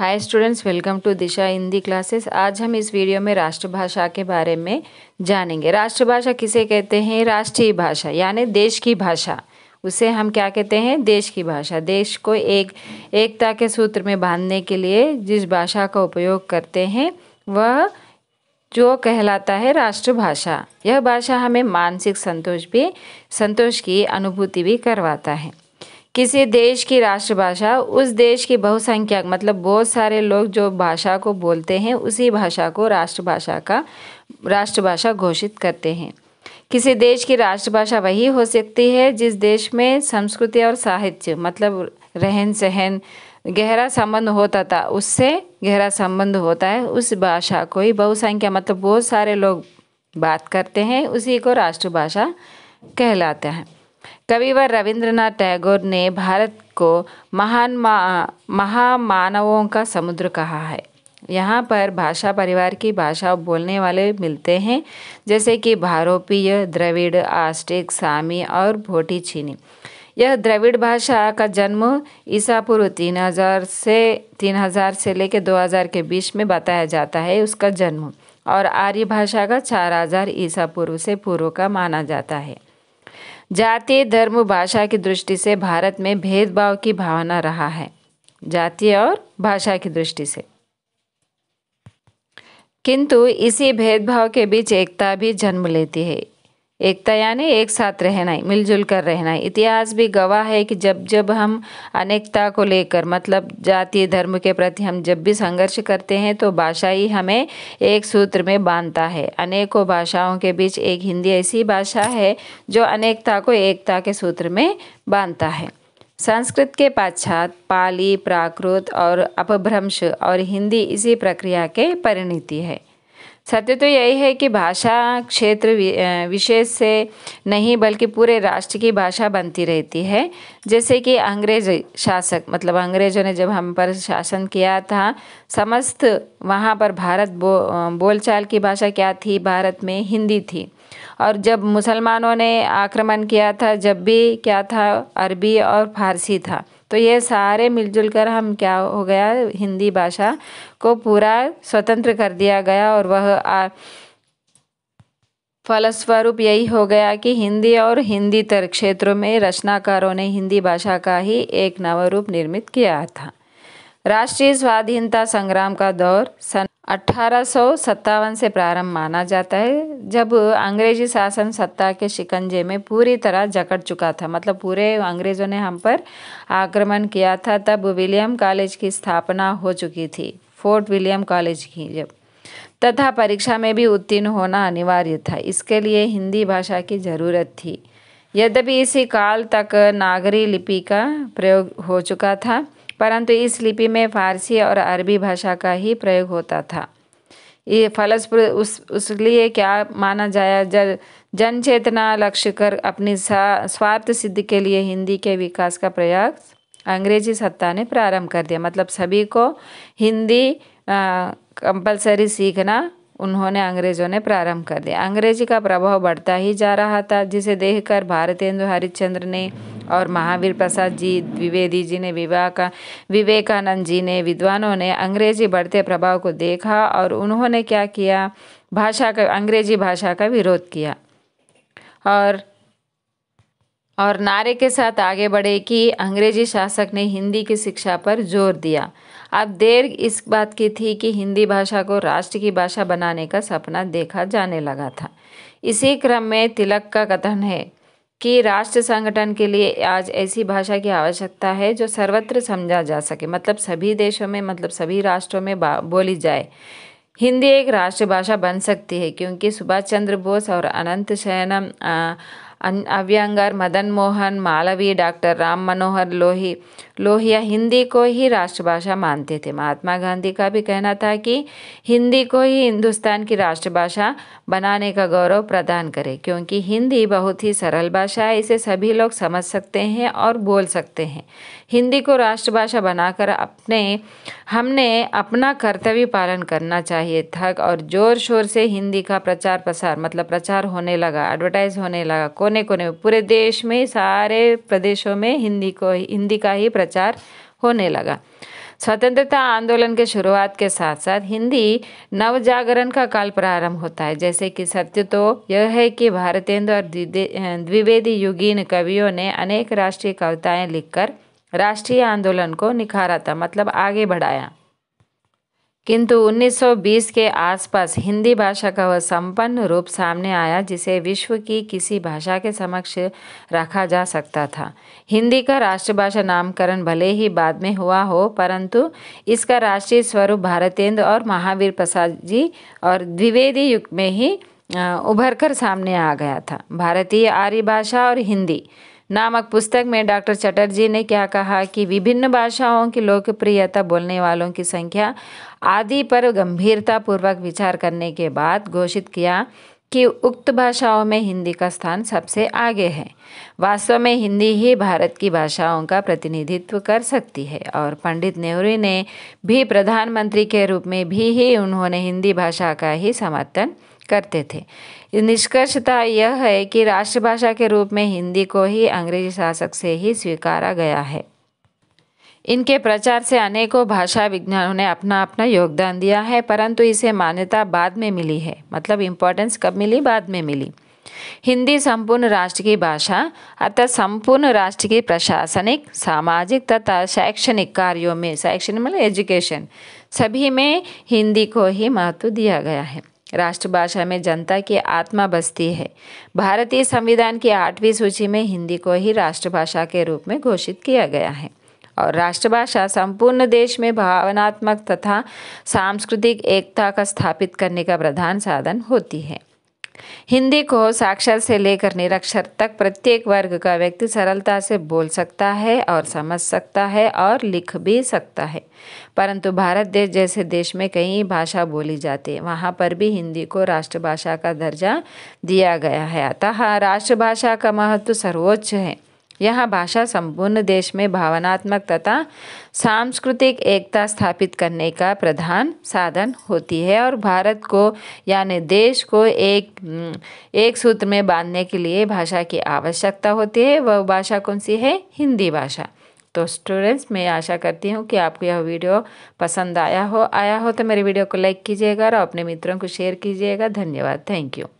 hi students welcome to Disha Hindi classes आज हम इस वीडियो में राष्ट्रभाषा के बारे में जानेंगे राष्ट्रभाषा किसे कहते हैं राष्ट्रीय भाषा यानी देश की भाषा उसे हम क्या कहते हैं देश की भाषा देश को एक एकता के सूत्र में बांधने के लिए जिस भाषा का उपयोग करते हैं वह जो कहलाता है राष्ट्रभाषा यह भाषा हमें मानसिक संतोष भी संतोष की अनुभूति भी करवाता है किसी देश की राष्ट्रभाषा उस देश की बहुसंख्यक मतलब बहुत सारे लोग जो भाषा को बोलते हैं उसी भाषा को राष्ट्रभाषा का राष्ट्रभाषा घोषित करते हैं किसी देश की राष्ट्रभाषा वही हो सकती है जिस देश में संस्कृति और साहित्य मतलब रहन सहन गहरा संबंध होता था उससे गहरा संबंध होता है उस भाषा को ही बहुसंख्या मतलब बहुत सारे लोग बात करते हैं उसी को राष्ट्रभाषा कहलाता है कविवर रविंद्रनाथ टैगोर ने भारत को महान महामानवों का समुद्र कहा है यहाँ पर भाषा परिवार की भाषा बोलने वाले मिलते हैं जैसे कि भारोपीय द्रविड़ आस्टिक सामी और भोटी चीनी यह द्रविड़ भाषा का जन्म ईसा पूर्व तीन हज़ार से तीन हज़ार से लेकर दो हज़ार के बीच में बताया जाता है उसका जन्म और आर्य भाषा का चार हज़ार ईसा पूर्व से पूर्व का माना जाता है जातीय धर्म भाषा की दृष्टि से भारत में भेदभाव की भावना रहा है जातीय और भाषा की दृष्टि से किंतु इसी भेदभाव के बीच एकता भी जन्म लेती है एकता यानी एक साथ रहना है मिलजुल कर रहना है इतिहास भी गवाह है कि जब जब हम अनेकता को लेकर मतलब जाति धर्म के प्रति हम जब भी संघर्ष करते हैं तो भाषा ही हमें एक सूत्र में बांधता है अनेकों भाषाओं के बीच एक हिंदी ऐसी भाषा है जो अनेकता को एकता के सूत्र में बांधता है संस्कृत के पाश्चात पाली प्राकृत और अपभ्रंश और हिंदी इसी प्रक्रिया के परिणति है सत्य तो यही है कि भाषा क्षेत्र विशेष से नहीं बल्कि पूरे राष्ट्र की भाषा बनती रहती है जैसे कि अंग्रेज शासक मतलब अंग्रेजों ने जब हम पर शासन किया था समस्त वहाँ पर भारत बो बोलचाल की भाषा क्या थी भारत में हिंदी थी और जब मुसलमानों ने आक्रमण किया था जब भी क्या था अरबी और फारसी था तो ये सारे मिलजुल कर हम क्या हो गया हिंदी भाषा को पूरा स्वतंत्र कर दिया गया और वह आ, फलस्वरूप यही हो गया कि हिंदी और हिंदी तर क्षेत्रों में रचनाकारों ने हिंदी भाषा का ही एक नवरूप निर्मित किया था राष्ट्रीय स्वाधीनता संग्राम का दौर सन अट्ठारह सौ सत्तावन से प्रारंभ माना जाता है जब अंग्रेजी शासन सत्ता के शिकंजे में पूरी तरह जकड़ चुका था मतलब पूरे अंग्रेज़ों ने हम पर आक्रमण किया था तब विलियम कॉलेज की स्थापना हो चुकी थी फोर्ट विलियम कॉलेज की जब तथा परीक्षा में भी उत्तीर्ण होना अनिवार्य था इसके लिए हिंदी भाषा की ज़रूरत थी यद्यपि इसी काल तक नागरी लिपि का प्रयोग हो चुका था परंतु इस लिपि में फारसी और अरबी भाषा का ही प्रयोग होता था ये फलस्पुर उस उस लिए क्या माना जाया जब जन चेतना लक्ष्य कर अपनी स्वार्थ सिद्धि के लिए हिंदी के विकास का प्रयास अंग्रेजी सत्ता ने प्रारंभ कर दिया मतलब सभी को हिंदी कंपलसरी सीखना उन्होंने अंग्रेजों ने प्रारंभ कर दिया अंग्रेजी का प्रभाव बढ़ता ही जा रहा था जिसे देखकर भारतेंदु हरिश्चंद्र ने और महावीर प्रसाद जी द्विवेदी जी ने विवाह विवेकानंद जी ने विद्वानों ने अंग्रेजी बढ़ते प्रभाव को देखा और उन्होंने क्या किया भाषा का अंग्रेजी भाषा का विरोध किया और और नारे के साथ आगे बढ़े कि अंग्रेजी शासक ने हिंदी की शिक्षा पर जोर दिया अब देर इस बात की थी कि हिंदी भाषा को राष्ट्र की भाषा बनाने का सपना देखा जाने लगा था इसी क्रम में तिलक का कथन है कि राष्ट्र संगठन के लिए आज ऐसी भाषा की आवश्यकता है जो सर्वत्र समझा जा सके मतलब सभी देशों में मतलब सभी राष्ट्रों में बोली जाए हिंदी एक राष्ट्रभाषा बन सकती है क्योंकि सुभाष चंद्र बोस और अनंत शयनम अव्यंगर मदन मोहन मालवीय डॉक्टर राम मनोहर लोही लोहिया हिंदी को ही राष्ट्रभाषा मानते थे महात्मा गांधी का भी कहना था कि हिंदी को ही हिंदुस्तान की राष्ट्रभाषा बनाने का गौरव प्रदान करें क्योंकि हिंदी बहुत ही सरल भाषा है इसे सभी लोग समझ सकते हैं और बोल सकते हैं हिंदी को राष्ट्रभाषा बनाकर अपने हमने अपना कर्तव्य पालन करना चाहिए थक और ज़ोर शोर से हिंदी का प्रचार प्रसार मतलब प्रचार होने लगा एडवर्टाइज होने लगा कोने कोने पूरे देश में सारे प्रदेशों में हिंदी को हिंदी का ही प्रचार प्रचार होने लगा स्वतंत्रता आंदोलन के शुरुआत के साथ साथ हिंदी नवजागरण का काल प्रारंभ होता है जैसे कि सत्य तो यह है कि भारतेंद्र और अं, द्विवेदी युगीन कवियों ने अनेक राष्ट्रीय कविताएं लिखकर राष्ट्रीय आंदोलन को निखारा था मतलब आगे बढ़ाया किंतु 1920 के आसपास हिंदी भाषा का वह संपन्न रूप सामने आया जिसे विश्व की किसी भाषा के समक्ष रखा जा सकता था हिंदी का राष्ट्रभाषा नामकरण भले ही बाद में हुआ हो परंतु इसका राष्ट्रीय स्वरूप भारतेंद्र और महावीर प्रसाद जी और द्विवेदी युग में ही उभर कर सामने आ गया था भारतीय आर्य भाषा और हिंदी नामक पुस्तक में डॉक्टर चटर्जी ने क्या कहा कि विभिन्न भाषाओं की लोकप्रियता बोलने वालों की संख्या आदि पर गंभीरता पूर्वक विचार करने के बाद घोषित किया कि उक्त भाषाओं में हिंदी का स्थान सबसे आगे है वास्तव में हिंदी ही भारत की भाषाओं का प्रतिनिधित्व कर सकती है और पंडित नेहरू ने भी प्रधानमंत्री के रूप में भी ही उन्होंने हिंदी भाषा का ही समर्थन करते थे निष्कर्षता यह है कि राष्ट्रभाषा के रूप में हिंदी को ही अंग्रेजी शासक से ही स्वीकारा गया है इनके प्रचार से अनेकों भाषा विज्ञानों ने अपना अपना योगदान दिया है परंतु इसे मान्यता बाद में मिली है मतलब इम्पोर्टेंस कब मिली बाद में मिली हिंदी संपूर्ण राष्ट्र की भाषा अर्थात संपूर्ण राष्ट्र की प्रशासनिक सामाजिक तथा शैक्षणिक कार्यों में शैक्षणिक मतलब एजुकेशन सभी में हिंदी को ही महत्व दिया गया है राष्ट्रभाषा में जनता की आत्मा बसती है भारतीय संविधान की आठवीं सूची में हिंदी को ही राष्ट्रभाषा के रूप में घोषित किया गया है और राष्ट्रभाषा संपूर्ण देश में भावनात्मक तथा सांस्कृतिक एकता का स्थापित करने का प्रधान साधन होती है हिंदी को साक्षर से लेकर निरक्षर तक प्रत्येक वर्ग का व्यक्ति सरलता से बोल सकता है और समझ सकता है और लिख भी सकता है परंतु भारत देश जैसे देश में कई भाषा बोली जाती है वहाँ पर भी हिंदी को राष्ट्रभाषा का दर्जा दिया गया है अतः राष्ट्रभाषा का महत्व सर्वोच्च है यह भाषा संपूर्ण देश में भावनात्मक तथा सांस्कृतिक एकता स्थापित करने का प्रधान साधन होती है और भारत को यानी देश को एक एक सूत्र में बांधने के लिए भाषा की आवश्यकता होती है वह भाषा कौन सी है हिंदी भाषा तो स्टूडेंट्स मैं आशा करती हूँ कि आपको यह वीडियो पसंद आया हो आया हो तो मेरे वीडियो को लाइक कीजिएगा और अपने मित्रों को शेयर कीजिएगा धन्यवाद थैंक यू